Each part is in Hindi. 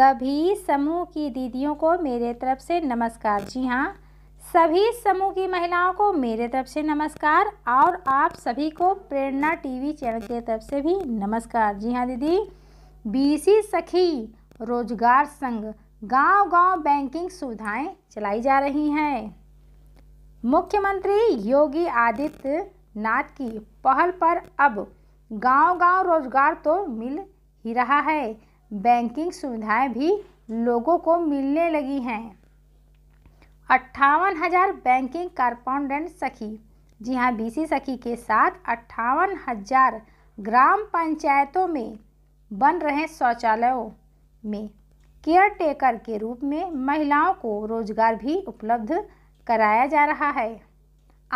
सभी समूह की दीदियों को मेरे तरफ से नमस्कार जी हाँ सभी समूह की महिलाओं को मेरे तरफ से नमस्कार और आप सभी को प्रेरणा टीवी चैनल के तरफ से भी नमस्कार जी हाँ दीदी बीसी सखी रोजगार संघ गांव-गांव बैंकिंग सुविधाएं चलाई जा रही हैं मुख्यमंत्री योगी आदित्यनाथ की पहल पर अब गांव-गांव रोजगार तो मिल ही रहा है बैंकिंग सुविधाएं भी लोगों को मिलने लगी हैं अट्ठावन हज़ार बैंकिंग कारपोंडेंट सखी जी हाँ बीसी सखी के साथ अट्ठावन हज़ार ग्राम पंचायतों में बन रहे शौचालयों में केयर टेकर के रूप में महिलाओं को रोजगार भी उपलब्ध कराया जा रहा है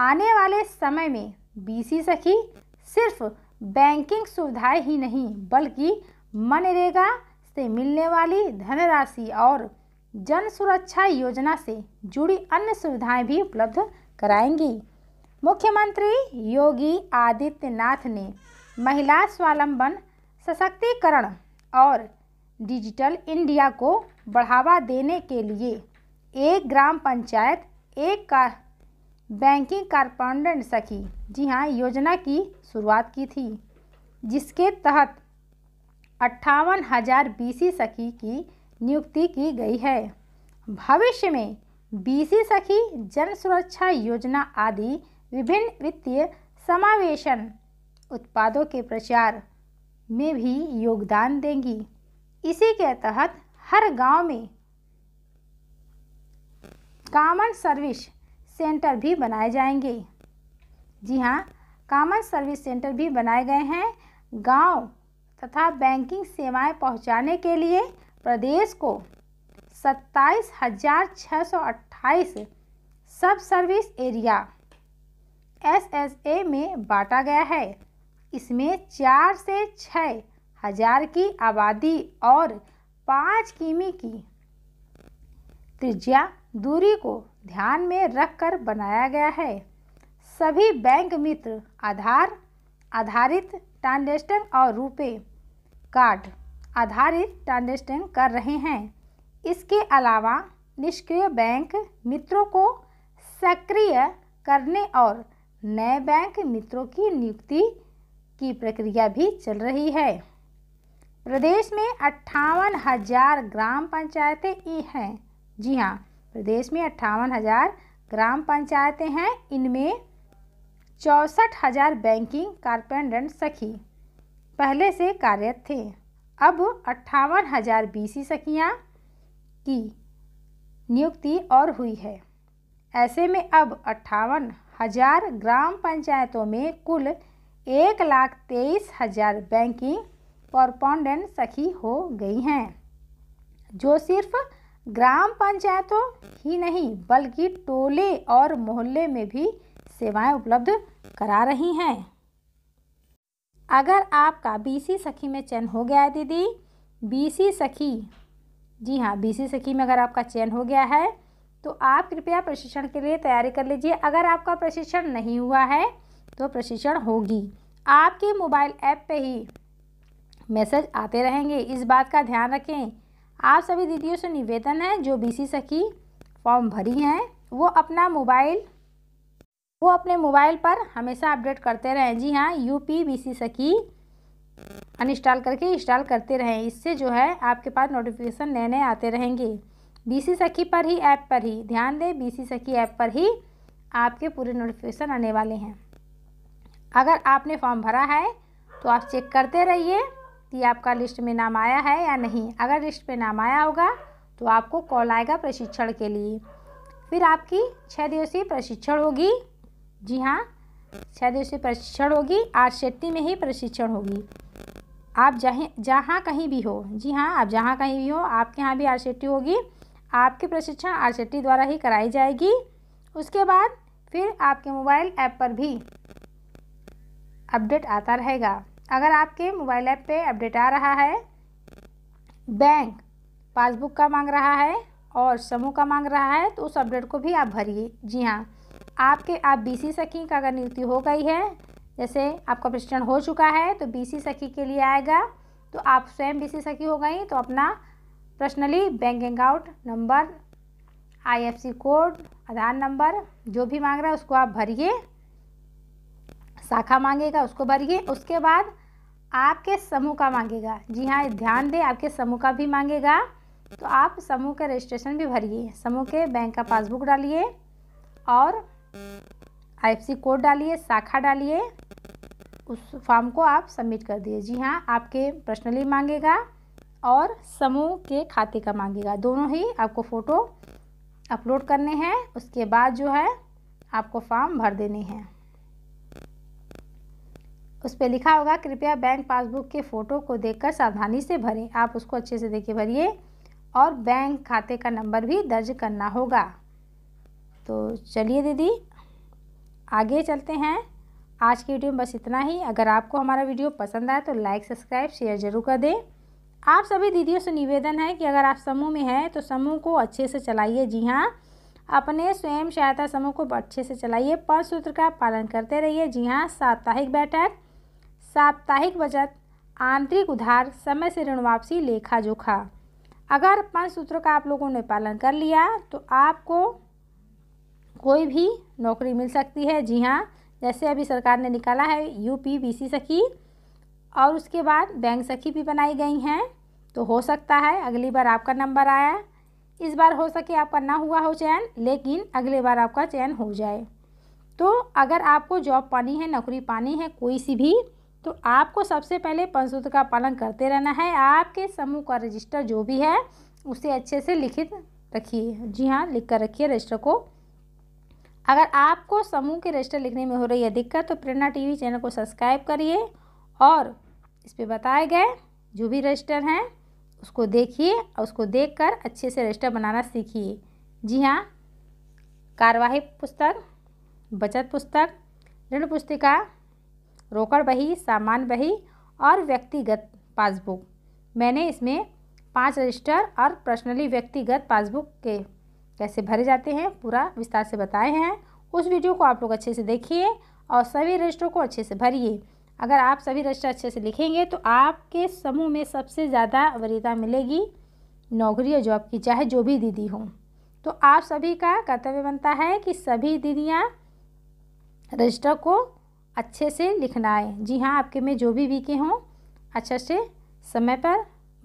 आने वाले समय में बीसी सखी सिर्फ बैंकिंग सुविधाएं ही नहीं बल्कि मनरेगा से मिलने वाली धनराशि और जन सुरक्षा योजना से जुड़ी अन्य सुविधाएं भी उपलब्ध कराएंगी मुख्यमंत्री योगी आदित्यनाथ ने महिला स्वावलंबन सशक्तिकरण और डिजिटल इंडिया को बढ़ावा देने के लिए एक ग्राम पंचायत एक का बैंकिंग कारपोरेंट सखी जी हाँ योजना की शुरुआत की थी जिसके तहत अट्ठावन हजार बीसी सखी की नियुक्ति की गई है भविष्य में बीसी सखी जन सुरक्षा योजना आदि विभिन्न वित्तीय समावेशन उत्पादों के प्रचार में भी योगदान देंगी इसी के तहत हर गांव में कामन सर्विस सेंटर भी बनाए जाएंगे जी हाँ कामन सर्विस सेंटर भी बनाए गए हैं गांव तथा बैंकिंग सेवाएं पहुंचाने के लिए प्रदेश को सत्ताईस हजार छः सौ अट्ठाईस सब सर्विस एरिया एसएसए में बांटा गया है इसमें चार से छः हजार की आबादी और पाँच किमी की त्रिज्या दूरी को ध्यान में रखकर बनाया गया है सभी बैंक मित्र आधार आधारित ट्रांजेक्शन और रुपए कार्ड आधारित ट्रांजेक्शन कर रहे हैं इसके अलावा निष्क्रिय बैंक मित्रों को सक्रिय करने और नए बैंक मित्रों की नियुक्ति की प्रक्रिया भी चल रही है प्रदेश में अट्ठावन हजार ग्राम पंचायतें हैं जी हाँ प्रदेश में अट्ठावन हजार ग्राम पंचायतें हैं इनमें चौंसठ हजार बैंकिंग कारपेंडेंट सखी पहले से कार्यरत थे अब अट्ठावन हजार बीसी सखियाँ की नियुक्ति और हुई है ऐसे में अब अट्ठावन हजार ग्राम पंचायतों में कुल एक लाख तेईस हजार बैंकिंग कॉरपोंडेंट सखी हो गई हैं जो सिर्फ ग्राम पंचायतों ही नहीं बल्कि टोले और मोहल्ले में भी सेवाएं उपलब्ध करा रही हैं अगर आपका बीसी सखी में चयन हो गया है दीदी बीसी सखी जी हाँ बीसी सखी में अगर आपका चयन हो गया है तो आप कृपया प्रशिक्षण के लिए तैयारी कर लीजिए अगर आपका प्रशिक्षण नहीं हुआ है तो प्रशिक्षण होगी आपके मोबाइल ऐप पे ही मैसेज आते रहेंगे इस बात का ध्यान रखें आप सभी दीदियों से निवेदन है जो सी सखी फॉर्म भरी हैं वो अपना मोबाइल वो अपने मोबाइल पर हमेशा अपडेट करते रहें जी हाँ यू पी बी सी सखी अनइंस्टॉल करके इंस्टॉल करते रहें इससे जो है आपके पास नोटिफिकेशन नए नए आते रहेंगे बी सी सखी पर ही ऐप पर ही ध्यान दें बी सी सखी ऐप पर ही आपके पूरे नोटिफिकेशन आने वाले हैं अगर आपने फॉर्म भरा है तो आप चेक करते रहिए कि आपका लिस्ट में नाम आया है या नहीं अगर लिस्ट में नाम आया होगा तो आपको कॉल आएगा प्रशिक्षण के लिए फिर आपकी छः दिवसीय प्रशिक्षण होगी जी हाँ शायद दिवसीय प्रशिक्षण होगी आर्ट सेट्टी में ही प्रशिक्षण होगी आप जहाँ जहाँ कहीं भी हो जी हाँ आप जहाँ कहीं भी हो आपके यहाँ भी आर सेट्टी होगी आपके प्रशिक्षण आर सेट्टी द्वारा ही कराई जाएगी उसके बाद फिर आपके मोबाइल ऐप पर भी अपडेट आता रहेगा अगर आपके मोबाइल ऐप पे अपडेट आ रहा है बैंक पासबुक का मांग रहा है और समूह का मांग रहा है तो उस अपडेट को भी आप भरिए जी हाँ आपके आप बीसी सखी का अगर नियुक्ति हो गई है जैसे आपका प्रशिक्षण हो चुका है तो बीसी सखी के लिए आएगा तो आप स्वयं बीसी सखी हो गई तो अपना personally bank account number IFSC code Aadhaar number जो भी मांग रहा है उसको आप भरिए शाखा मांगेगा उसको भरिए उसके बाद आपके समूह का मांगेगा जी हाँ ध्यान दें आपके समूह का भी मांगेगा तो आप समूह के रजिस्ट्रेशन भी भरिए समूह के बैंक का पासबुक डालिए और आईएफसी कोड डालिए शाखा डालिए उस फॉर्म को आप सबमिट कर दिए जी हाँ आपके पर्सनली मांगेगा और समूह के खाते का मांगेगा दोनों ही आपको फ़ोटो अपलोड करने हैं उसके बाद जो है आपको फॉर्म भर देने हैं उस पर लिखा होगा कृपया बैंक पासबुक के फ़ोटो को देखकर सावधानी से भरें आप उसको अच्छे से देखे भरिए और बैंक खाते का नंबर भी दर्ज करना होगा तो चलिए दीदी आगे चलते हैं आज की वीडियो में बस इतना ही अगर आपको हमारा वीडियो पसंद आए तो लाइक सब्सक्राइब शेयर जरूर कर दें आप सभी दीदियों से निवेदन है कि अगर आप समूह में हैं तो समूह को अच्छे से चलाइए जी हाँ अपने स्वयं सहायता समूह को अच्छे से चलाइए पाँच सूत्र का पालन करते रहिए जी हाँ साप्ताहिक बैठक साप्ताहिक बचत आंतरिक उधार समय से ऋण वापसी लेखा जोखा अगर पंच सूत्रों का आप लोगों ने पालन कर लिया तो आपको कोई भी नौकरी मिल सकती है जी हाँ जैसे अभी सरकार ने निकाला है यू पी बी सी सखी और उसके बाद बैंक सखी भी बनाई गई हैं तो हो सकता है अगली बार आपका नंबर आया इस बार हो सके आपका ना हुआ हो चयन लेकिन अगले बार आपका चयन हो जाए तो अगर आपको जॉब पानी है नौकरी पानी है कोई सी भी तो आपको सबसे पहले पंचसूत्र का पालन करते रहना है आपके समूह का रजिस्टर जो भी है उसे अच्छे से लिखित रखिए जी हाँ लिख कर रखिए रजिस्टर को अगर आपको समूह के रजिस्टर लिखने में हो रही है दिक्कत तो प्रेरणा टीवी चैनल को सब्सक्राइब करिए और इस पर बताए गए जो भी रजिस्टर हैं उसको देखिए और उसको देखकर अच्छे से रजिस्टर बनाना सीखिए जी हाँ कार्यवाही पुस्तक बचत पुस्तक ऋण पुस्तिका रोकड़ बही सामान बही और व्यक्तिगत पासबुक मैंने इसमें पांच रजिस्टर और पर्सनली व्यक्तिगत पासबुक के कैसे भरे जाते हैं पूरा विस्तार से बताए हैं उस वीडियो को आप लोग अच्छे से देखिए और सभी रजिस्टरों को अच्छे से भरिए अगर आप सभी रजिस्टर अच्छे से लिखेंगे तो आपके समूह में सबसे ज़्यादा वरीयता मिलेगी नौकरी या जॉब की चाहे जो भी दीदी हो तो आप सभी का कर्तव्य बनता है कि सभी दीदियाँ रजिस्टर को अच्छे से लिखना है जी हाँ आपके में जो भी वीके हों अच्छे से समय पर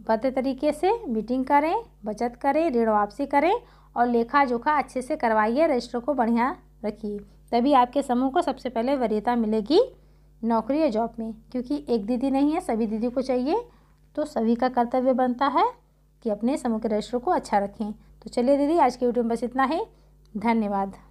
बद्ध तरीके से मीटिंग करें बचत करें ऋण वापसी करें और लेखा जोखा अच्छे से करवाइए रजिस्टर को बढ़िया रखिए तभी आपके समूह को सबसे पहले वरीयता मिलेगी नौकरी या जॉब में क्योंकि एक दीदी नहीं है सभी दीदी को चाहिए तो सभी का कर्तव्य बनता है कि अपने समूह के रजिस्टर को अच्छा रखें तो चलिए दीदी आज के वीडियो में बस इतना ही धन्यवाद